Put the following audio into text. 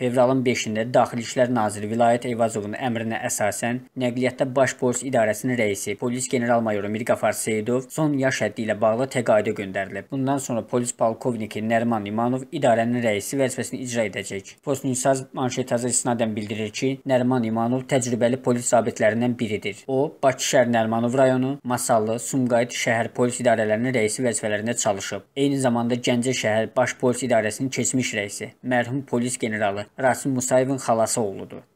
Fevralın 5-də Daxili İşlər Naziri Vilayət Eyvazovun əmrinə əsasən Nəqliyyatda Baş Polis İdarəsinin rəisi Polis General-mayoru Mirqafar Seyidov son yaş həddi ilə bağlı təqaüdə göndərilib. Bundan sonra polis polkovniki Nərman İmanov idarənin rəisi vəzifəsini icra edəcək. Postnüsaz manşet hazır istinadən bildirir ki, Nərman İmanov təcrübəli polis zabitlərindən biridir. O, Bakı şəhər Nərmanov rayonu, Masallı, Sumqayıt şəhər polis idarələrinin rəisi vəzifələrində çalışıb. Eyni zamanda Gəncə şəhər Baş Polis İdarəsinin keçmiş rəisi, mərhum polis generalı Rasim Musayevin xalası oğludur.